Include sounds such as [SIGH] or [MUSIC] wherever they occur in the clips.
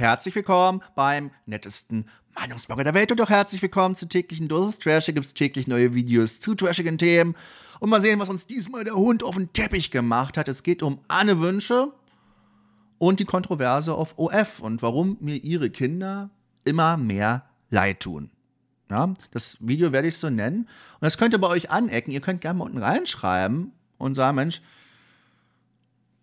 Herzlich willkommen beim nettesten Meinungsblogger der Welt und auch herzlich willkommen zur täglichen Dosis Trash. Hier gibt es täglich neue Videos zu trashigen Themen. Und mal sehen, was uns diesmal der Hund auf den Teppich gemacht hat. Es geht um Anne Wünsche und die Kontroverse auf OF und warum mir ihre Kinder immer mehr leid tun. Ja, das Video werde ich so nennen. Und das könnt ihr bei euch anecken. Ihr könnt gerne mal unten reinschreiben und sagen, Mensch,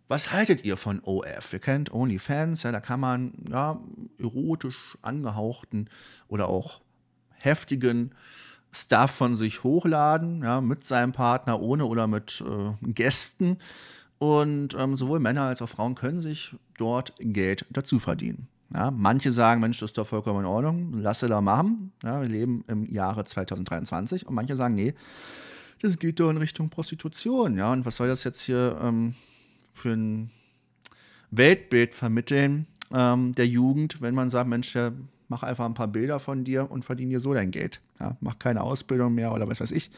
was haltet ihr von OF? Ihr kennt OnlyFans, ja, da kann man ja, erotisch angehauchten oder auch heftigen Stuff von sich hochladen, ja, mit seinem Partner, ohne oder mit äh, Gästen. Und ähm, sowohl Männer als auch Frauen können sich dort Geld dazu verdienen. Ja, manche sagen, Mensch, das ist doch vollkommen in Ordnung, lasse da machen. Ja, wir leben im Jahre 2023 und manche sagen, nee, das geht doch in Richtung Prostitution. Ja, und was soll das jetzt hier ähm, für ein Weltbild vermitteln ähm, der Jugend, wenn man sagt, Mensch, ja, mach einfach ein paar Bilder von dir und verdiene dir so dein Geld. Ja, mach keine Ausbildung mehr oder was weiß ich.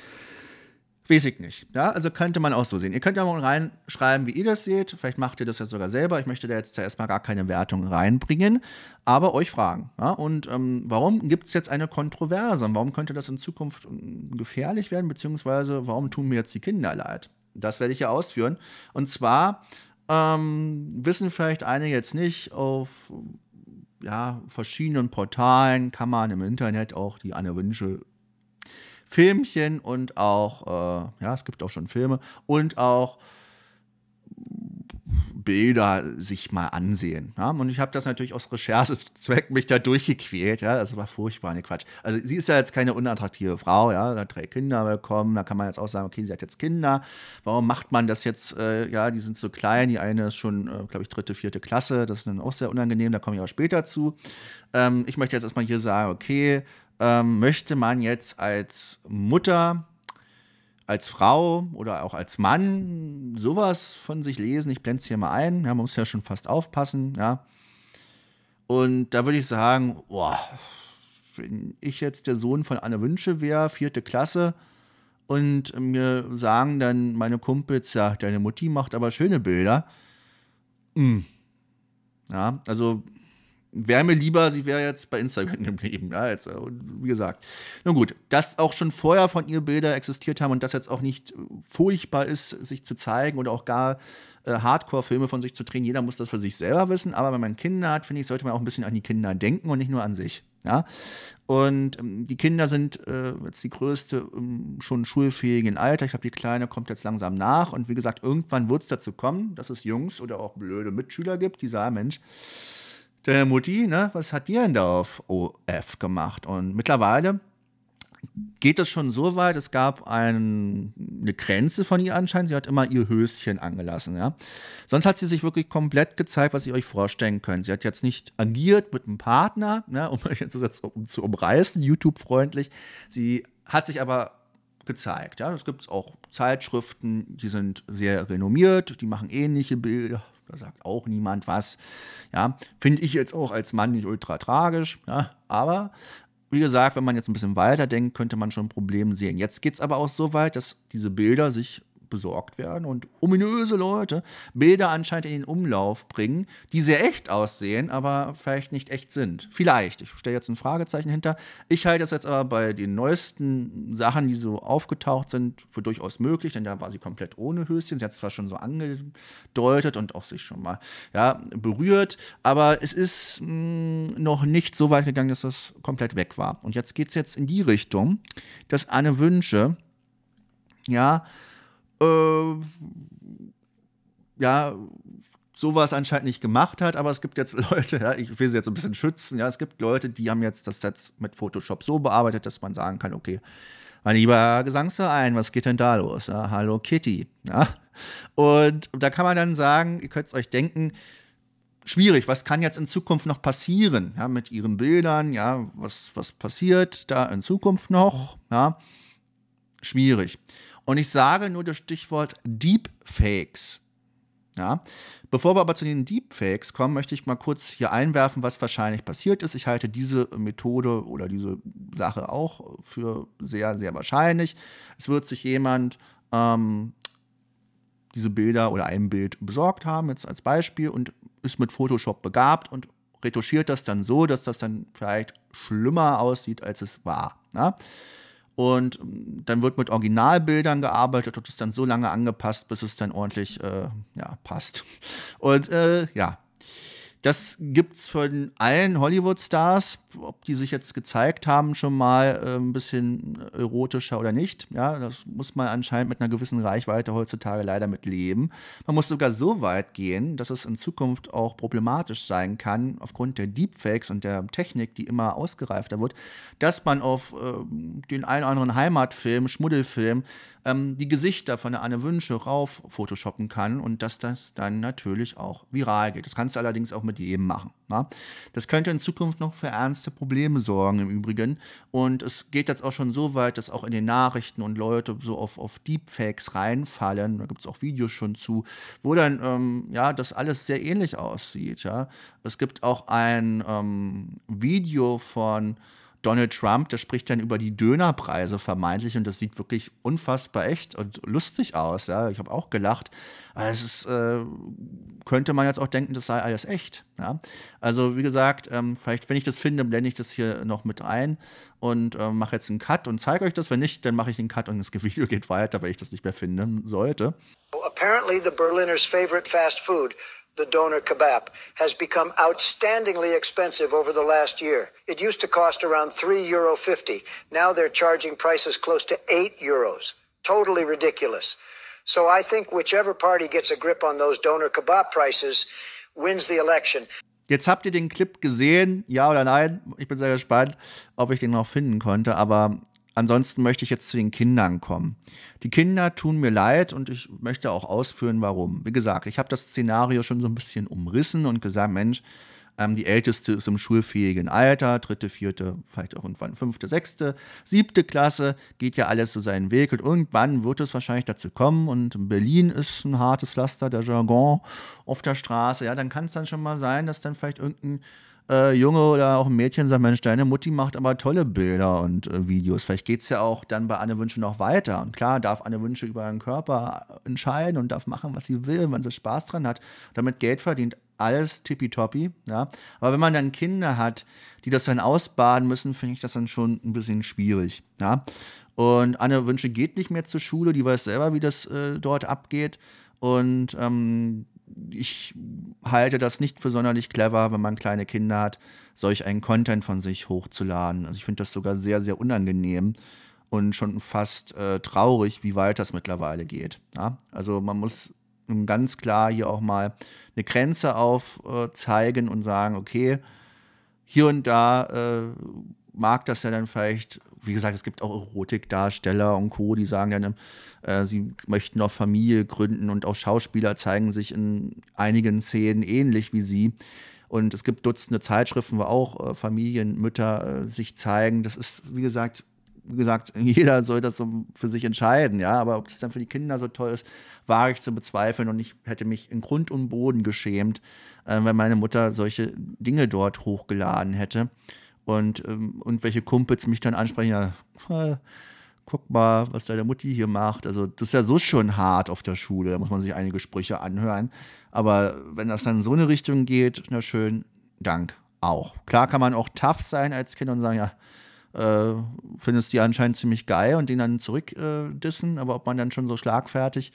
Weiß ich nicht. Ja, also könnte man auch so sehen. Ihr könnt ja mal reinschreiben, wie ihr das seht. Vielleicht macht ihr das ja sogar selber. Ich möchte da jetzt erstmal gar keine Wertung reinbringen, aber euch fragen. Ja, und ähm, warum gibt es jetzt eine Kontroverse? Und Warum könnte das in Zukunft gefährlich werden? Beziehungsweise warum tun mir jetzt die Kinder leid? Das werde ich ja ausführen. Und zwar ähm, wissen vielleicht einige jetzt nicht, auf ja, verschiedenen Portalen kann man im Internet auch die Anne Wünsche Filmchen und auch, äh, ja, es gibt auch schon Filme und auch Bilder sich mal ansehen. Ja? Und ich habe das natürlich aus Recherchezweck mich da durchgequält. Ja? Das war furchtbar, ne Quatsch. Also sie ist ja jetzt keine unattraktive Frau, ja, sie hat drei Kinder bekommen, da kann man jetzt auch sagen, okay, sie hat jetzt Kinder. Warum macht man das jetzt? Äh, ja, die sind so klein, die eine ist schon, äh, glaube ich, dritte, vierte Klasse. Das ist dann auch sehr unangenehm, da komme ich auch später zu. Ähm, ich möchte jetzt erstmal hier sagen, okay, ähm, möchte man jetzt als Mutter als Frau oder auch als Mann sowas von sich lesen. Ich blende es hier mal ein. Ja, man muss ja schon fast aufpassen. Ja. Und da würde ich sagen, boah, wenn ich jetzt der Sohn von Anne Wünsche wäre, vierte Klasse, und mir sagen dann meine Kumpels, ja, deine Mutti macht aber schöne Bilder. Mhm. Ja, also wäre mir lieber, sie wäre jetzt bei Instagram geblieben. [LAUGHS] Ja, jetzt, äh, wie gesagt. Nun gut, dass auch schon vorher von ihr Bilder existiert haben und das jetzt auch nicht äh, furchtbar ist, sich zu zeigen oder auch gar äh, Hardcore-Filme von sich zu drehen, jeder muss das für sich selber wissen. Aber wenn man Kinder hat, finde ich, sollte man auch ein bisschen an die Kinder denken und nicht nur an sich. Ja? Und ähm, die Kinder sind äh, jetzt die größte ähm, schon schulfähigen Alter. Ich glaube, die Kleine kommt jetzt langsam nach. Und wie gesagt, irgendwann wird es dazu kommen, dass es Jungs oder auch blöde Mitschüler gibt, die sagen, Mensch, der Mutti, ne, was hat ihr denn da auf OF gemacht? Und mittlerweile geht das schon so weit, es gab ein, eine Grenze von ihr anscheinend, sie hat immer ihr Höschen angelassen, ja. Sonst hat sie sich wirklich komplett gezeigt, was ihr euch vorstellen könnt. Sie hat jetzt nicht agiert mit einem Partner, ne, um jetzt um zu umreißen, YouTube-freundlich. Sie hat sich aber gezeigt, ja. Es gibt auch Zeitschriften, die sind sehr renommiert, die machen ähnliche Bilder da sagt auch niemand was. Ja, finde ich jetzt auch als Mann nicht ultra tragisch. Ja, aber wie gesagt, wenn man jetzt ein bisschen weiter denkt, könnte man schon Probleme sehen. Jetzt geht es aber auch so weit, dass diese Bilder sich besorgt werden und ominöse Leute Bilder anscheinend in den Umlauf bringen, die sehr echt aussehen, aber vielleicht nicht echt sind. Vielleicht. Ich stelle jetzt ein Fragezeichen hinter. Ich halte das jetzt aber bei den neuesten Sachen, die so aufgetaucht sind, für durchaus möglich, denn da war sie komplett ohne Höschen. Sie hat es zwar schon so angedeutet und auch sich schon mal ja, berührt, aber es ist mh, hm, noch nicht so weit gegangen, dass das komplett weg war. Und jetzt geht es jetzt in die Richtung, dass Anne Wünsche, ja, äh, ja, sowas anscheinend nicht gemacht hat, aber es gibt jetzt [LAUGHS] Leute, ja, ich will sie jetzt ein bisschen schützen, ja, es gibt Leute, die haben jetzt das Set mit Photoshop so bearbeitet, dass man sagen kann, okay, mein lieber Gesangsverein, was geht denn da los? Ja, Hallo Kitty. Ja? Und da kann man dann sagen, ihr könnt es euch denken, schwierig, was kann jetzt in Zukunft noch passieren? Ja, mit ihren Bildern, ja, was, was passiert da in Zukunft noch? Ja, schwierig. Und ich sage nur das Stichwort Deepfakes. Ja. Bevor wir aber zu den Deepfakes kommen, möchte ich mal kurz hier einwerfen, was wahrscheinlich passiert ist. Ich halte diese Methode oder diese Sache auch für sehr, sehr wahrscheinlich. Es wird sich jemand ähm, diese Bilder oder ein Bild besorgt haben, jetzt als Beispiel, und ist mit Photoshop begabt und retuschiert das dann so, dass das dann vielleicht schlimmer aussieht, als es war. Ja. Und ähm, dann wird mit Originalbildern gearbeitet und es dann so lange angepasst, bis es dann ordentlich äh, ja, passt. Und äh, ja, das gibt es von allen Hollywood-Stars, ob die sich jetzt gezeigt haben, schon mal äh, ein bisschen erotischer oder nicht. Ja, das muss man anscheinend mit einer gewissen Reichweite heutzutage leider mit leben. Man muss sogar so weit gehen, dass es in Zukunft auch problematisch sein kann, aufgrund der Deepfakes und der Technik, die immer ausgereifter wird, dass man auf äh, den einen oder anderen Heimatfilm, Schmuddelfilm, ähm, die Gesichter von der Anne Wünsche rauf photoshoppen kann und dass das dann natürlich auch viral geht. Das kannst du allerdings auch mit mit jedem machen. Na? Ne? Das könnte in Zukunft noch für ernste Probleme sorgen im Übrigen. Und es geht jetzt auch schon so weit, dass auch in den Nachrichten und Leute so auf, auf Deepfakes reinfallen. Da gibt es auch Videos schon zu, wo dann ähm, ja, das alles sehr ähnlich aussieht. Ja? Es gibt auch ein ähm, Video von Donald Trump, der spricht dann über die Dönerpreise vermeintlich und das sieht wirklich unfassbar echt und lustig aus. Ja? Ich habe auch gelacht. Also es ist, äh, könnte man jetzt auch denken, das sei alles echt. Ja? Also wie gesagt, ähm, vielleicht, wenn ich das finde, blende ich das hier noch mit ein und äh, mache jetzt einen Cut und zeige euch das. Wenn nicht, dann mache ich den Cut und das [LAUGHS] Video geht weiter, weil ich das nicht mehr finden sollte. Apparently the Berliners favorite fast food the donor kebab, has become outstandingly expensive over the last year. It used to cost around 3 euro 50. Now they're charging prices close to 8 euros. Totally ridiculous. So I think whichever party gets a grip on those donor kebab prices wins the election. Jetzt habt ihr den Clip gesehen, ja oder nein? Ich bin sehr gespannt, ob ich den noch finden konnte. Aber Ansonsten möchte ich jetzt zu den Kindern kommen. Die Kinder tun mir leid und ich möchte auch ausführen, warum. Wie gesagt, ich habe das Szenario schon so ein bisschen umrissen und gesagt, Mensch, ähm, die älteste ist im schulfähigen Alter, dritte, vierte, vielleicht irgendwann fünfte, sechste, siebte Klasse, geht ja alles so seinen Weg und irgendwann wird es wahrscheinlich dazu kommen und Berlin ist ein hartes Pflaster, der Jargon auf der Straße, ja, dann kann es dann schon mal sein, dass dann vielleicht irgendein äh, Junge oder auch ein Mädchen sagt, Mensch, deine Mutti macht aber tolle Bilder und äh, Videos. Vielleicht geht es ja auch dann bei Anne Wünsche noch weiter. Und klar, darf Anne Wünsche über ihren Körper entscheiden und darf machen, was sie will, wenn sie Spaß dran hat, damit Geld verdient alles tippitoppi. Ja? Aber wenn man dann Kinder hat, die das dann ausbaden müssen, finde ich das dann schon ein bisschen schwierig. Ja? Und Anne Wünsche geht nicht mehr zur Schule, die weiß selber, wie das äh, dort abgeht. Und ähm, ich halte das nicht für sonderlich clever, wenn man kleine Kinder hat, solch einen Content von sich hochzuladen. Also ich finde das sogar sehr, sehr unangenehm und schon fast äh, traurig, wie weit das mittlerweile geht. Ja? Also man muss und ganz klar hier auch mal eine Grenze aufzeigen äh, und sagen, okay, hier und da äh, mag das ja dann vielleicht, wie gesagt, es gibt auch Erotikdarsteller und Co., die sagen dann, äh, sie möchten noch Familie gründen und auch Schauspieler zeigen sich in einigen Szenen ähnlich wie sie. Und es gibt Dutzende Zeitschriften, wo auch äh, Familienmütter äh, sich zeigen. Das ist, wie gesagt, wie gesagt, [LAUGHS] jeder soll das so für sich entscheiden, ja. Aber ob das dann für die Kinder so toll ist, wage ich zu bezweifeln. Und ich hätte mich in Grund und Boden geschämt, äh, wenn meine Mutter solche Dinge dort hochgeladen hätte. Und, ähm, und welche Kumpels mich dann ansprechen, ja, äh, guck mal, was deine Mutti hier macht. Also, das ist ja so schon hart auf der Schule, da muss man sich einige Sprüche anhören. Aber wenn das dann in so eine Richtung geht, na schön, Dank auch. Klar kann man auch tough sein als Kind und sagen, ja, äh, findest die anscheinend ziemlich geil und den dann zurückdissen. Äh, aber ob man dann schon so schlagfertig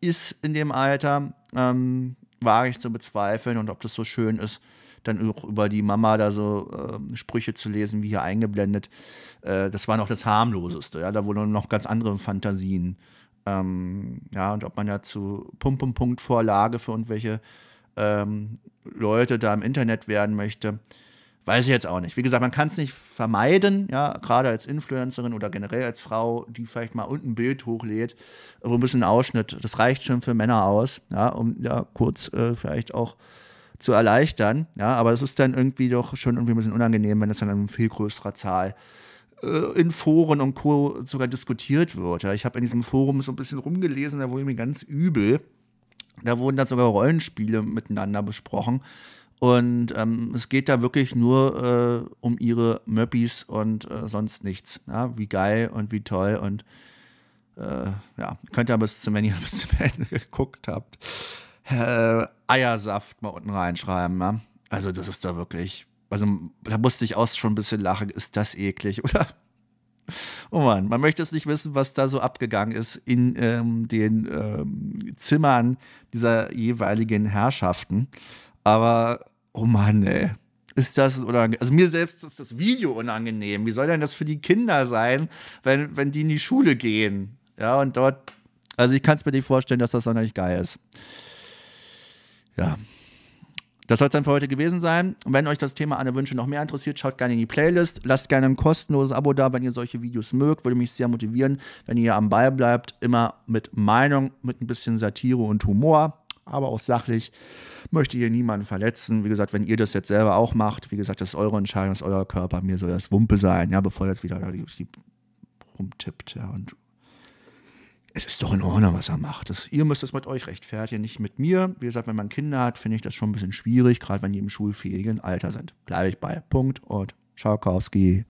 ist in dem Alter, ähm, wage ich zu bezweifeln. Und ob das so schön ist, dann auch über die Mama da so äh, Sprüche zu lesen, wie hier eingeblendet. Äh, das war noch das harmloseste. Ja? Da wurden noch ganz andere Fantasien. Ähm, ja, und ob man dazu Pump-Punkt-Vorlage für irgendwelche ähm, Leute da im Internet werden möchte. Weiß ich jetzt auch nicht. Wie gesagt, man kann es nicht vermeiden, ja, gerade als Influencerin oder generell als Frau, die vielleicht mal unten ein Bild hochlädt, wo ein bisschen Ausschnitt, das reicht schon für Männer aus, ja, um ja kurz äh, vielleicht auch zu erleichtern, ja, aber es ist dann irgendwie doch schon irgendwie ein bisschen unangenehm, wenn es dann in viel größerer Zahl äh, in Foren und Co. sogar diskutiert wird. Ja, ich habe in diesem Forum so ein bisschen rumgelesen, da wurde mir ganz übel. Da wurden dann sogar Rollenspiele miteinander besprochen. Und ähm, es geht da wirklich nur äh, um ihre Möppis und äh, sonst nichts. Ja, wie geil und wie toll. Und äh, ja, könnt ihr bis zum, wenn ihr [LAUGHS] bis zum Ende geguckt habt, äh, Eiersaft mal unten reinschreiben. Ja? Ne? Also, das ist da wirklich. Also, da musste ich auch schon ein bisschen lachen. Ist das eklig, [LAUGHS] oder? Oh Mann, man möchte es nicht wissen, was da so abgegangen ist in ähm, den ähm, Zimmern dieser jeweiligen Herrschaften. Aber oh Mann, ey. Ist das unangenehm? Also mir selbst ist das Video unangenehm. Wie soll denn das für die Kinder sein, wenn, wenn die in die Schule gehen? Ja, und dort, also ich kann es mir nicht vorstellen, dass das dann nicht geil ist. Ja. Das soll es dann für heute gewesen sein. Und wenn euch das Thema Anne Wünsche noch mehr interessiert, schaut gerne in die Playlist. Lasst gerne ein kostenloses Abo da, wenn ihr solche Videos mögt. Würde mich sehr motivieren, wenn ihr am Ball bleibt. Immer mit Meinung, mit ein bisschen Satire und Humor aber auch sachlich. Möchte hier niemanden verletzen. Wie gesagt, wenn ihr das jetzt selber auch macht, wie gesagt, das ist eure Entscheidung, das ist euer Körper. Mir soll das Wumpe sein, ja, bevor jetzt wieder die, die rumtippt, ja, und es ist doch in Ordnung, was er macht. Das, ihr müsst das mit euch rechtfertigen, nicht mit mir. Wie gesagt, wenn man Kinder hat, finde ich das schon ein bisschen schwierig, gerade wenn die im schulfähigen Alter sind. Bleibe ich bei. Punkt und Tschaukowski.